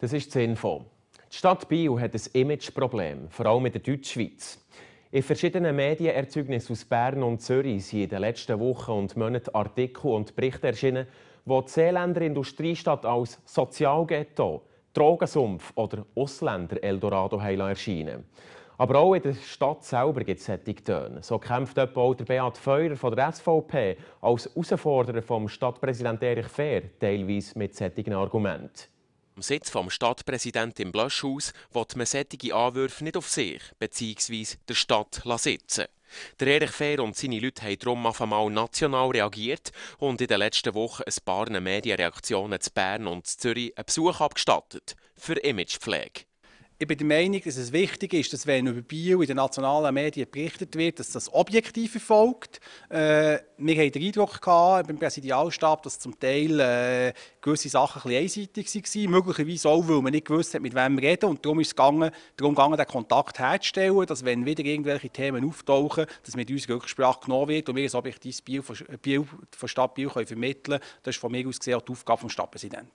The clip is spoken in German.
Das ist sinnvoll. Die Stadt Biel hat ein Imageproblem, vor allem in der Deutschschweiz. In verschiedenen Medienerzeugnissen aus Bern und Zürich sind in den letzten Wochen und Monaten Artikel und Berichte erschienen, die die Seeländer Industriestadt als Sozialghetto, Drogensumpf oder Ausländer-Eldorado erscheinen aber auch in der Stadt selber gibt es solche Töne. So kämpft etwa auch der Beat Feurer von der SVP als Herausforderer vom Stadtpräsident Erich Fehr teilweise mit solchen Argumenten. Am Sitz vom Stadtpräsidenten im Blöschhaus will man solche Anwürfe nicht auf sich bzw. der Stadt sitzen der Erich Fehr und seine Leute haben darum auf einmal national reagiert und in den letzten Wochen ein paar Medienreaktionen zu Bern und zu Zürich einen Besuch abgestattet für Imagepflege ich bin der Meinung, dass es wichtig ist, dass wenn über Bio in den nationalen Medien berichtet wird, dass das objektiv erfolgt. Äh, wir hatten den Eindruck gehabt, beim Präsidialstab, dass zum Teil äh, gewisse Sachen ein einseitig waren, möglicherweise auch, weil man nicht gewusst hat, mit wem wir reden und darum ist es gegangen, darum gegangen, den Kontakt herzustellen, dass wenn wieder irgendwelche Themen auftauchen, dass mit uns Rücksprache genommen wird und wir ein objektives Bio von, Bio von Stadt Bio können vermitteln können. Das ist von mir aus gesehen auch die Aufgabe des Stadtpräsidenten.